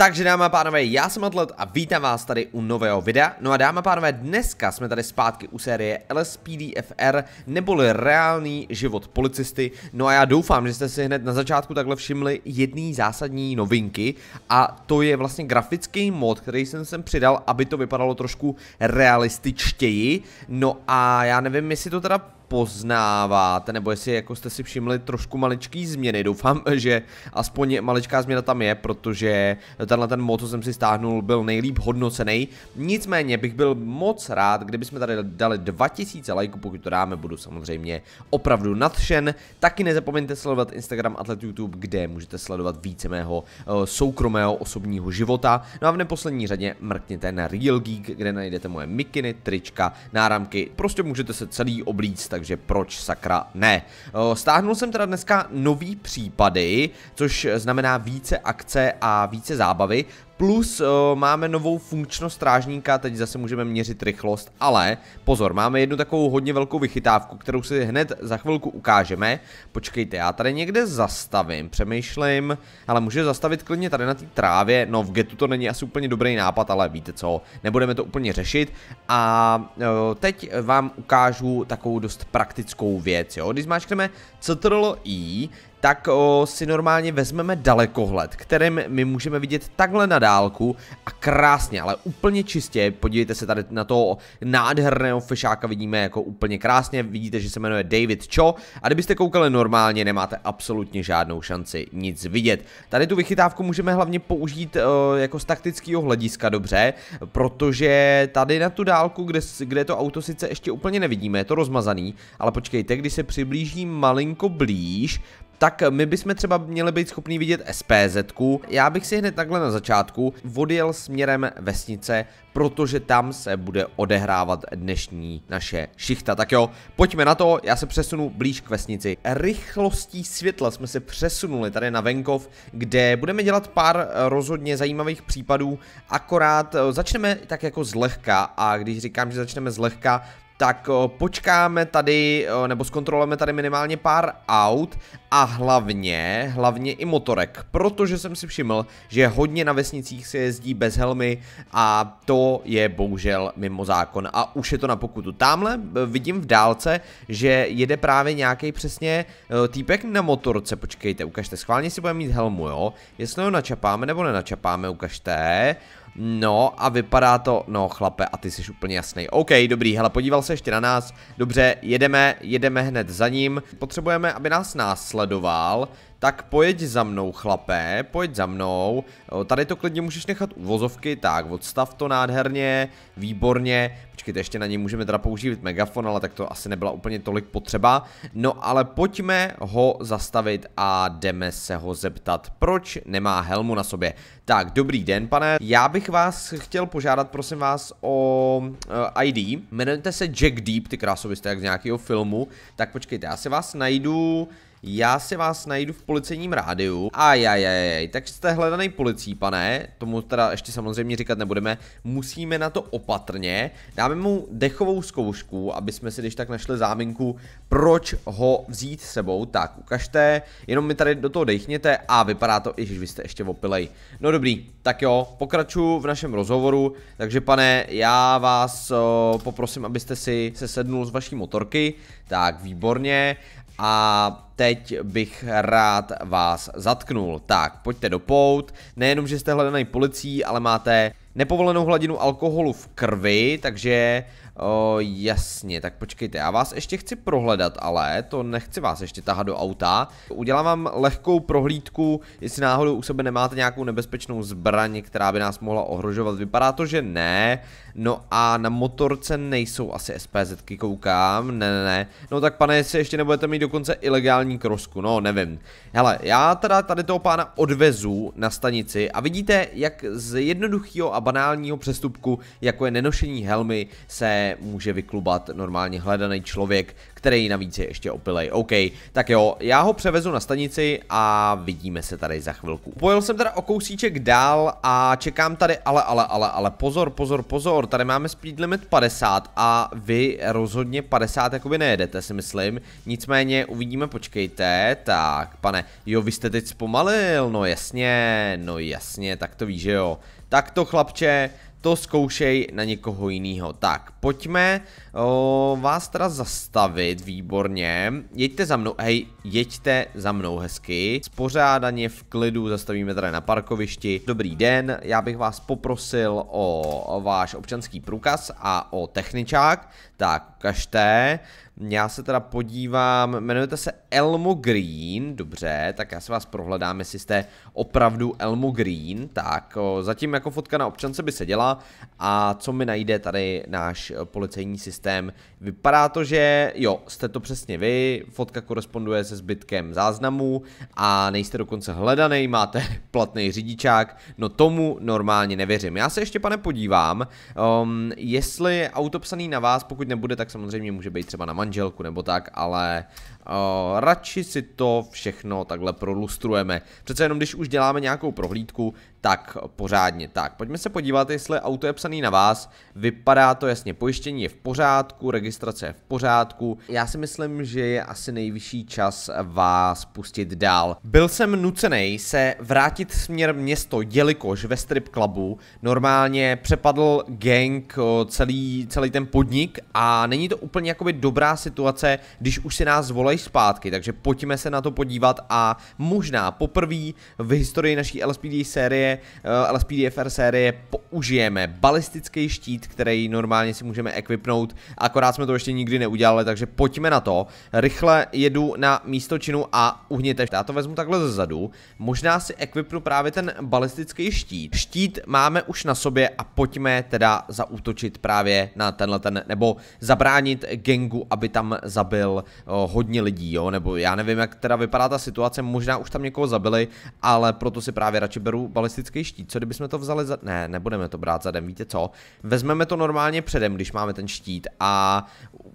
Takže dámy a pánové, já jsem Atlet a vítám vás tady u nového videa. No a dámy a pánové, dneska jsme tady zpátky u série LSPDFR, neboli reálný život policisty. No a já doufám, že jste si hned na začátku takhle všimli jedné zásadní novinky a to je vlastně grafický mod, který jsem sem přidal, aby to vypadalo trošku realističtěji. No a já nevím, jestli to teda poznáváte, nebo jestli jako jste si všimli trošku maličký změny. Doufám, že aspoň maličká změna tam je, protože tenhle ten mod, co jsem si stáhnul, byl nejlíp hodnocený. Nicméně bych byl moc rád, kdybychom tady dali 2000 lajků, pokud to dáme, budu samozřejmě opravdu nadšen. Taky nezapomeňte sledovat Instagram Atlet YouTube, kde můžete sledovat více mého eh, soukromého osobního života. No a v neposlední řadě mrkněte na Real Geek, kde najdete moje mikiny, trička, náramky, prostě můžete se celý oblíct, takže proč sakra ne. Stáhnul jsem teda dneska nový případy, což znamená více akce a více zábavy, Plus uh, máme novou funkčnost strážníka, teď zase můžeme měřit rychlost, ale pozor, máme jednu takovou hodně velkou vychytávku, kterou si hned za chvilku ukážeme. Počkejte, já tady někde zastavím, přemýšlím, ale může zastavit klidně tady na té trávě, no v getu to není asi úplně dobrý nápad, ale víte co, nebudeme to úplně řešit. A uh, teď vám ukážu takovou dost praktickou věc, jo, když zmáčkneme CTRL I, tak o, si normálně vezmeme dalekohled, kterým my můžeme vidět takhle na dálku a krásně, ale úplně čistě, podívejte se tady na toho nádherného fešáka, vidíme jako úplně krásně, vidíte, že se jmenuje David Cho a kdybyste koukali normálně, nemáte absolutně žádnou šanci nic vidět. Tady tu vychytávku můžeme hlavně použít o, jako z taktického hlediska dobře, protože tady na tu dálku, kde, kde to auto sice ještě úplně nevidíme, je to rozmazaný, ale počkejte, když se přiblížím malinko blíž, tak my bychom třeba měli být schopni vidět SPZ. -ku. Já bych si hned takhle na začátku odjel směrem vesnice, protože tam se bude odehrávat dnešní naše šichta. Tak jo, pojďme na to, já se přesunu blíž k vesnici. Rychlostí světla jsme se přesunuli tady na venkov, kde budeme dělat pár eh, rozhodně zajímavých případů, akorát eh, začneme tak jako zlehka a když říkám, že začneme zlehka, tak počkáme tady, nebo zkontrolujeme tady minimálně pár aut a hlavně, hlavně i motorek, protože jsem si všiml, že hodně na vesnicích se jezdí bez helmy a to je bohužel mimo zákon a už je to na pokutu. támhle e, vidím v dálce, že jede právě nějaký přesně e, týpek na motorce, počkejte, ukažte, schválně si budeme mít helmu, jo, jestli ho načapáme nebo nenačapáme, ukažte, No a vypadá to, no chlape, a ty jsi úplně jasný. OK, dobrý, hele, podíval se ještě na nás. Dobře, jedeme, jedeme hned za ním. Potřebujeme, aby nás následoval tak pojď za mnou, chlapé, pojď za mnou. Tady to klidně můžeš nechat uvozovky, tak odstav to nádherně, výborně. Počkejte, ještě na něj můžeme teda použít megafon, ale tak to asi nebyla úplně tolik potřeba. No ale pojďme ho zastavit a jdeme se ho zeptat, proč nemá helmu na sobě. Tak, dobrý den, pane. Já bych vás chtěl požádat, prosím vás, o uh, eh, ID. Jmenujete se Jack Deep, ty krásově jste jak z nějakého filmu. Tak počkejte, já si vás najdu... Já si vás najdu v policejním rádiu. Ajajajaj, tak jste hledaný policí, pane. Tomu teda ještě samozřejmě říkat nebudeme. Musíme na to opatrně. Dáme mu dechovou zkoušku, aby jsme si když tak našli záminku, proč ho vzít sebou. Tak, ukažte, jenom mi tady do toho dechněte a vypadá to, když vy jste ještě opilej. No dobrý, tak jo, pokračuju v našem rozhovoru. Takže pane, já vás o, poprosím, abyste si se sednul z vaší motorky. Tak, výborně. A teď bych rád vás zatknul. Tak, pojďte do pout, nejenom, že jste hledaný policií, ale máte nepovolenou hladinu alkoholu v krvi, takže o, jasně, tak počkejte, já vás ještě chci prohledat, ale to nechci vás ještě tahat do auta. Udělám vám lehkou prohlídku, jestli náhodou u sebe nemáte nějakou nebezpečnou zbraň, která by nás mohla ohrožovat. Vypadá to, že ne. No a na motorce nejsou asi SPZky, koukám, ne, ne, ne. No tak pane, jestli ještě nebudete mít dokonce ilegální k Rosku, no nevím. Hele, já teda tady toho pána odvezu na stanici a vidíte, jak z jednoduchého a banálního přestupku, jako je nenošení helmy, se může vyklubat normálně hledaný člověk, který navíc je ještě opilej. OK, tak jo, já ho převezu na stanici a vidíme se tady za chvilku. Pojel jsem teda o kousíček dál a čekám tady, ale, ale, ale, ale, pozor, pozor, pozor, tady máme speed limit 50 a vy rozhodně 50 jakoby nejedete, si myslím. Nicméně uvidíme, počkejte, tak, pane, jo, vy jste teď zpomalil, no jasně, no jasně, tak to víš, že jo. Tak to chlapče, to zkoušej na někoho jiného. Tak, pojďme o, vás teda zastavit, výborně. Jeďte za mnou, hej, jeďte za mnou hezky. Spořádaně v klidu zastavíme tady na parkovišti. Dobrý den, já bych vás poprosil o, o váš občanský průkaz a o techničák. Tak, ukažte. Já se teda podívám, jmenujete se Elmo Green, dobře, tak já se vás prohledám, jestli jste opravdu Elmo Green, tak o, zatím jako fotka na občance by se děla a co mi najde tady náš e, policejní systém, vypadá to, že jo, jste to přesně vy, fotka koresponduje se zbytkem záznamů a nejste dokonce hledaný, máte platný řidičák, no tomu normálně nevěřím. Já se ještě pane podívám, um, jestli je auto psaný na vás, pokud nebude, tak tak samozřejmě může být třeba na manželku nebo tak, ale uh, radši si to všechno takhle prolustrujeme. Přece jenom když už děláme nějakou prohlídku, tak pořádně. Tak, pojďme se podívat, jestli auto je psaný na vás. Vypadá to jasně, pojištění je v pořádku, registrace je v pořádku. Já si myslím, že je asi nejvyšší čas vás pustit dál. Byl jsem nucený se vrátit směr město, jelikož ve strip clubu normálně přepadl gang eh, celý, celý ten podnik a není to úplně jakoby dobrá situace, když už si nás volají dostali zpátky, takže pojďme se na to podívat a možná poprvé v historii naší LSPD série, eh, LSPDFR série použijeme balistický štít, který normálně si můžeme ekvipnout, akorát jsme to ještě nikdy neudělali, takže pojďme na to. Rychle jedu na místo činu a uhněte. Já to vezmu takhle zezadu, možná si ekvipnu právě ten balistický štít. Štít máme už na sobě a pojďme teda zaútočit právě na tenhle ten, nebo zabránit gengu, aby tam zabil eh, hodně lidí lidí, jo, nebo já nevím, jak teda vypadá ta situace, možná už tam někoho zabili, ale proto si právě radši beru balistický štít. Co kdybychom to vzali za... Ne, nebudeme to brát zadem, víte co? Vezmeme to normálně předem, když máme ten štít a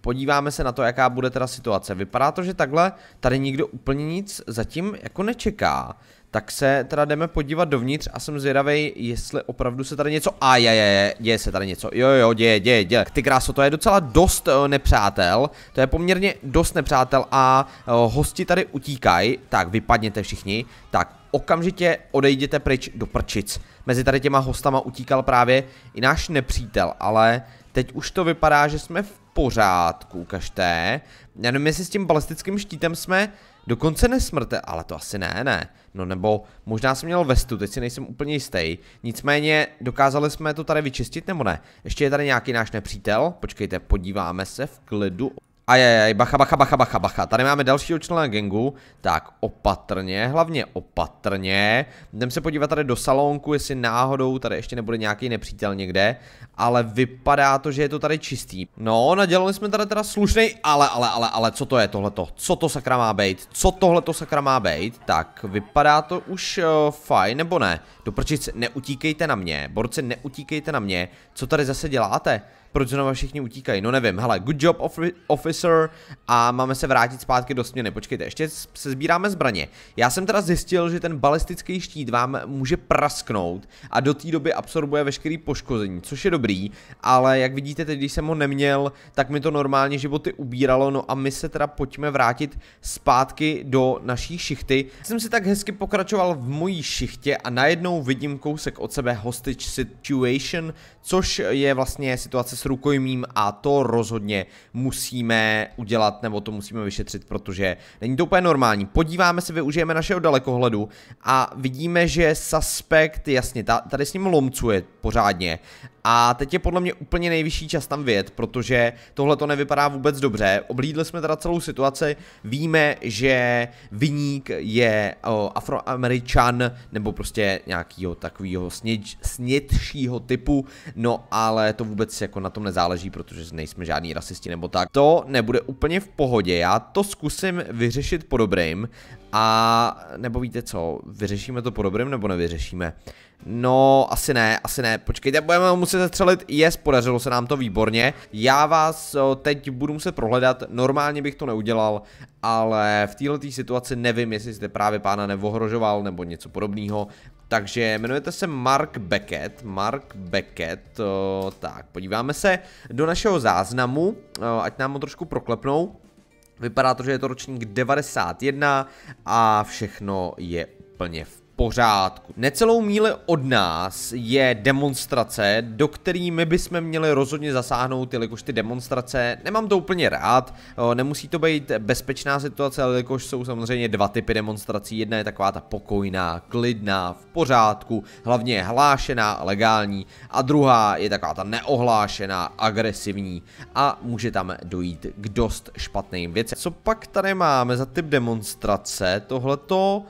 podíváme se na to, jaká bude teda situace. Vypadá to, že takhle tady nikdo úplně nic zatím jako nečeká tak se teda jdeme podívat dovnitř a jsem zvědavý, jestli opravdu se tady něco... A je, je, je, děje se tady něco. Jo, jo, děje, děje, děje. Ty kráso, to je docela dost uh, nepřátel. To je poměrně dost nepřátel a uh, hosti tady utíkají. Tak, vypadněte všichni. Tak, okamžitě odejděte pryč do prčic. Mezi tady těma hostama utíkal právě i náš nepřítel, ale teď už to vypadá, že jsme v pořádku, kažté. Já nevím, jestli s tím balistickým štítem jsme dokonce nesmrte, ale to asi ne, ne. No nebo možná jsem měl vestu, teď si nejsem úplně jistý. Nicméně dokázali jsme to tady vyčistit nebo ne? Ještě je tady nějaký náš nepřítel. Počkejte, podíváme se v klidu. Ajajaj, bacha, bacha, bacha, bacha, bacha. Tady máme dalšího člena gengu. Tak, opatrně, hlavně opatrně. Jdem se podívat tady do salonku, jestli náhodou tady ještě nebude nějaký nepřítel někde. Ale vypadá to, že je to tady čistý. No, nadělali jsme tady teda slušný. ale, ale, ale, ale, co to je tohleto? Co to sakra má být? Co tohleto sakra má být? Tak, vypadá to už uh, fajn, nebo ne? Doprčit, neutíkejte na mě. Borci, neutíkejte na mě. Co tady zase děláte? proč zrovna všichni utíkají, no nevím, hele, good job officer a máme se vrátit zpátky do směny, počkejte, ještě se sbíráme zbraně. Já jsem teda zjistil, že ten balistický štít vám může prasknout a do té doby absorbuje veškerý poškození, což je dobrý, ale jak vidíte, teď když jsem ho neměl, tak mi to normálně životy ubíralo, no a my se teda pojďme vrátit zpátky do naší šichty. Jsem si tak hezky pokračoval v mojí šichtě a najednou vidím kousek od sebe hostage situation, což je vlastně situace s rukojmím a to rozhodně musíme udělat nebo to musíme vyšetřit, protože není to úplně normální. Podíváme se, využijeme našeho dalekohledu a vidíme, že suspekt, jasně, tady s ním lomcuje pořádně a teď je podle mě úplně nejvyšší čas tam vyjet, protože tohle to nevypadá vůbec dobře. Oblídli jsme teda celou situaci, víme, že vyník je o, afroameričan nebo prostě nějakýho takového sněč, snědšího typu, no ale to vůbec jako na tom nezáleží, protože nejsme žádní rasisti nebo tak. To nebude úplně v pohodě, já to zkusím vyřešit po dobrým a nebo víte co, vyřešíme to po dobrým nebo nevyřešíme? No, asi ne, asi ne, počkejte, budeme muset zastřelit, yes, podařilo se nám to výborně. Já vás teď budu muset prohledat, normálně bych to neudělal, ale v této situaci nevím, jestli jste právě pána nevohrožoval nebo něco podobného. Takže jmenujete se Mark Beckett, Mark Beckett, o, tak podíváme se do našeho záznamu, o, ať nám ho trošku proklepnou. Vypadá to, že je to ročník 91 a všechno je úplně v pořádku. Necelou míli od nás je demonstrace, do kterými bychom měli rozhodně zasáhnout, jelikož ty demonstrace nemám to úplně rád. Nemusí to být bezpečná situace, ale jelikož jsou samozřejmě dva typy demonstrací. Jedna je taková ta pokojná, klidná, v pořádku, hlavně je hlášená legální. A druhá je taková ta neohlášená, agresivní a může tam dojít k dost špatným věcem. Co pak tady máme za typ demonstrace? Tohleto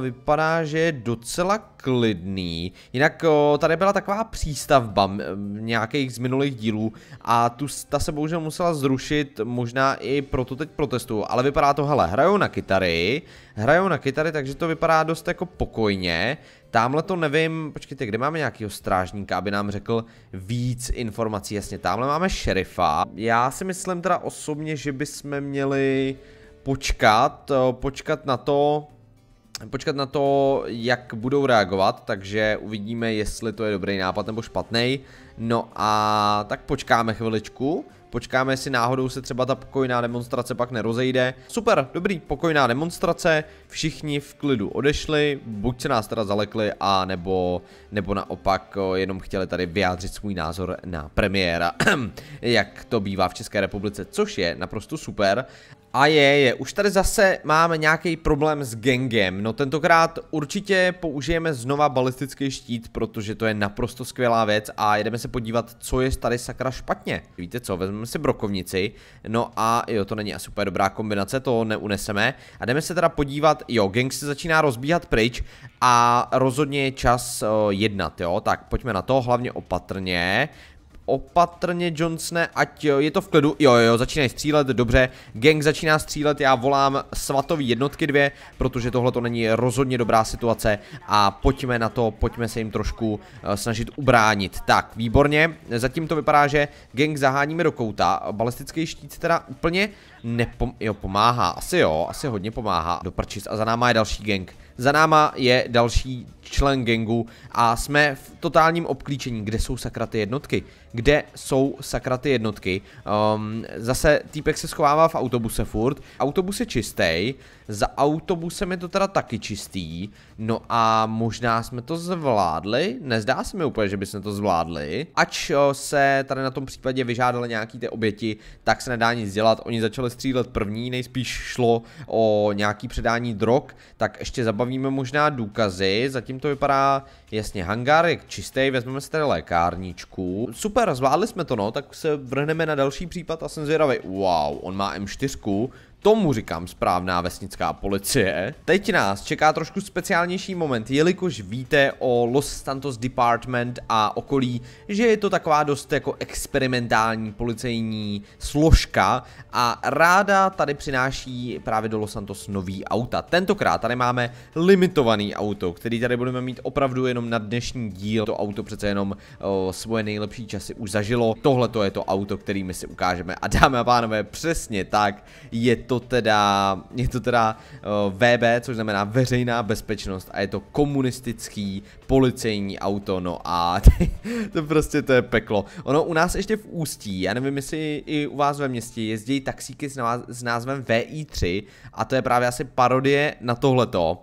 vypadá, že je docela klidný. Jinak uh, tady byla taková přístavba nějakých z minulých dílů a tu, ta se bohužel musela zrušit, možná i proto teď protestu, ale vypadá to, hele, hrajou na kytary, hrajou na kytary, takže to vypadá dost jako pokojně. Tamhle to nevím, počkejte, kde máme nějakého strážníka, aby nám řekl víc informací, jasně, tamhle máme šerifa. Já si myslím teda osobně, že bychom měli počkat, počkat na to, počkat na to, jak budou reagovat, takže uvidíme, jestli to je dobrý nápad nebo špatný. No a tak počkáme chviličku, počkáme, jestli náhodou se třeba ta pokojná demonstrace pak nerozejde. Super, dobrý, pokojná demonstrace, všichni v klidu odešli, buď se nás teda zalekli, a nebo, nebo naopak eh, jenom chtěli tady vyjádřit svůj názor na premiéra, jak to bývá v České republice, což je naprosto super. A je, je, už tady zase máme nějaký problém s gengem, no tentokrát určitě použijeme znova balistický štít, protože to je naprosto skvělá věc a jedeme se podívat, co je tady sakra špatně. Víte co, vezmeme si brokovnici, no a jo, to není asi úplně dobrá kombinace, to neuneseme. A jdeme se teda podívat, jo, gang se začíná rozbíhat pryč a rozhodně je čas o, jednat, jo, tak pojďme na to, hlavně opatrně opatrně Johnsone, ať eh, je to v klidu, jo jo, začínají střílet, dobře, gang začíná střílet, já volám svatový jednotky dvě, protože tohle to není rozhodně dobrá situace a pojďme na to, pojďme se jim trošku uh, snažit ubránit. Tak, výborně, zatím to vypadá, že gang zaháníme do kouta, balistický štít teda úplně nepom... jo, pomáhá, asi jo, asi hodně pomáhá, do a za náma je další gang. Za náma je další člen gengu a jsme v totálním obklíčení. Kde jsou sakra ty jednotky? Kde jsou sakra ty jednotky? Um, zase týpek se schovává v autobuse furt. Autobus je čistý, za autobusem je to teda taky čistý. No a možná jsme to zvládli? Nezdá se mi úplně, že by jsme to zvládli. Ač eh, se tady na tom případě vyžádali nějaký ty oběti, tak se nedá nic dělat. Oni začali střílet první, nejspíš šlo o nějaký předání drog, tak ještě zabaví objevíme možná důkazy, zatím to vypadá jasně, hangár je čistý, vezmeme si tady lékárničku. Super, zvládli jsme to no, tak se vrhneme na další případ a jsem zvědavý. Wow, on má M4, Tomu říkám správná vesnická policie. Teď nás čeká trošku speciálnější moment, jelikož víte o Los Santos Department a okolí, že je to taková dost jako experimentální policejní složka a ráda tady přináší právě do Los Santos nový auta. Tentokrát tady máme limitovaný auto, který tady budeme mít opravdu jenom na dnešní díl. To auto přece jenom o, svoje nejlepší časy už zažilo. Tohle to je to auto, kterými si ukážeme. A dámy a pánové, přesně tak je to to teda, je to teda uh, eh, VB, což znamená veřejná bezpečnost a je to komunistický policejní auto, no a to prostě to je peklo. Ono u nás ještě v Ústí, já nevím jestli i u vás ve městě jezdí taxíky s, s názvem VI3 a to je právě asi parodie na tohleto,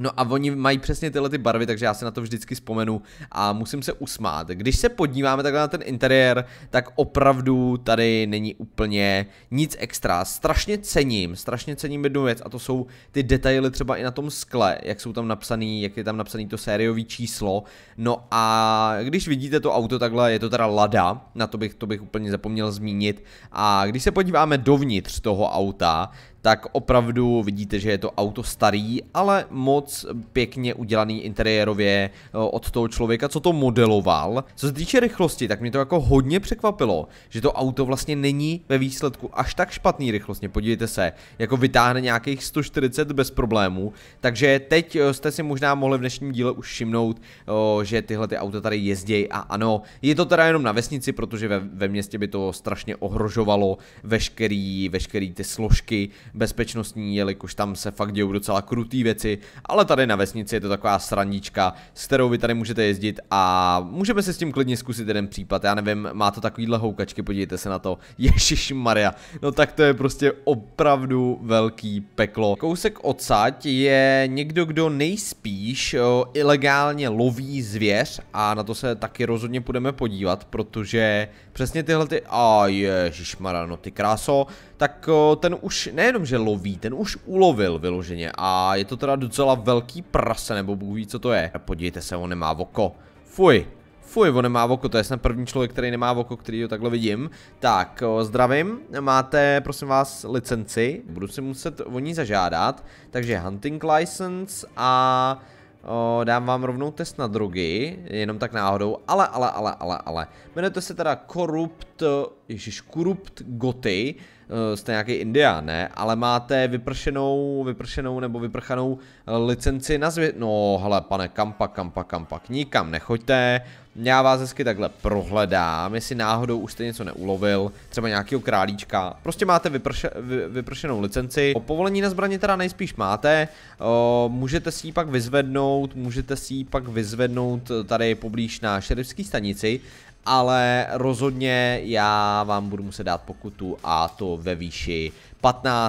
No a oni mají přesně tyhle ty barvy, takže já se na to vždycky vzpomenu a musím se usmát. Když se podíváme takhle na ten interiér, tak opravdu tady není úplně nic extra. Strašně cením, strašně cením jednu věc a to jsou ty detaily třeba i na tom skle, jak jsou tam napsaný, jak je tam napsaný to sériový číslo. No a když vidíte to auto takhle, je to teda Lada, na to bych, to bych úplně zapomněl zmínit. A když se podíváme dovnitř toho auta, tak opravdu vidíte, že je to auto starý, ale moc pěkně udělaný interiérově eh, od toho člověka, co to modeloval. Co se týče rychlosti, tak mě to jako hodně překvapilo, že to auto vlastně není ve výsledku až tak špatný rychlostně, podívejte se, jako vytáhne nějakých 140 bez problémů, takže teď eh, jste si možná mohli v dnešním díle už všimnout, eh, že tyhle ty auta tady jezdí a ano, je to teda jenom na vesnici, protože ve, ve městě by to strašně ohrožovalo veškerý, veškerý ty složky bezpečnostní, jelikož tam se fakt dějou docela krutý věci, ale tady na vesnici je to taková srandička, s kterou vy tady můžete jezdit a můžeme se s tím klidně zkusit jeden případ, já nevím, má to takovýhle houkačky, podívejte se na to, Ježíš Maria, no tak to je prostě opravdu velký peklo. Kousek odsaď je někdo, kdo nejspíš o, ilegálně loví zvěř a na to se taky rozhodně půjdeme podívat, protože Přesně tyhle ty, a ježišmarja, no ty kráso, tak ten už nejenom, že loví, ten už ulovil vyloženě a je to teda docela velký prase, nebo Bůh ví, co to je. Podívejte se, on nemá voko. Fuj, Fuj, on nemá oko, to je snad první člověk, který nemá oko, který ho takhle vidím. Tak, zdravím, máte, prosím vás, licenci, budu si muset o ní zažádat. Takže hunting license a O, dám vám rovnou test na drogy, jenom tak náhodou, ale, ale, ale, ale, ale. Jmenuje to se teda Corrupt, ježiš, Corrupt Goty. Eh, jste nějaký India, ne? Ale máte vypršenou, vypršenou nebo vyprchanou eh, licenci na zvě... No, hele, pane, kampa, kampa, kampa, nikam nechoďte, já vás hezky takhle prohledám, jestli náhodou už jste něco neulovil, třeba nějakého králíčka. Prostě máte vyprše, vy, vypršenou licenci. O povolení na zbraně teda nejspíš máte, o, eh, můžete si ji pak vyzvednout, můžete si ji pak vyzvednout tady poblíž na šerifské stanici, ale rozhodně já vám budu muset dát pokutu a to ve výši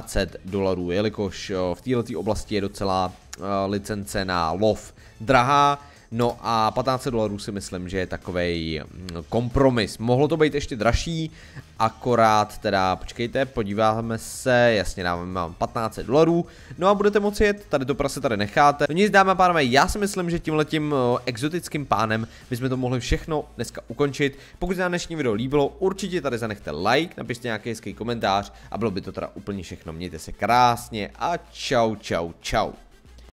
1500 dolarů, jelikož eh, v této oblasti je docela eh, licence na lov drahá, No a 15 dolarů si myslím, že je takový mm, kompromis. Mohlo to být ještě dražší, akorát teda, počkejte, podíváme se, jasně dáme vám 15 dolarů, no a budete moci jet, tady to prase tady necháte. No nic dáme pánové, já si myslím, že tímhletím eh, exotickým pánem bychom to mohli všechno dneska ukončit. Pokud se vám dnešní video líbilo, určitě tady zanechte like, napište nějaký hezký komentář a bylo by to teda úplně všechno. Mějte se krásně a čau, čau, čau.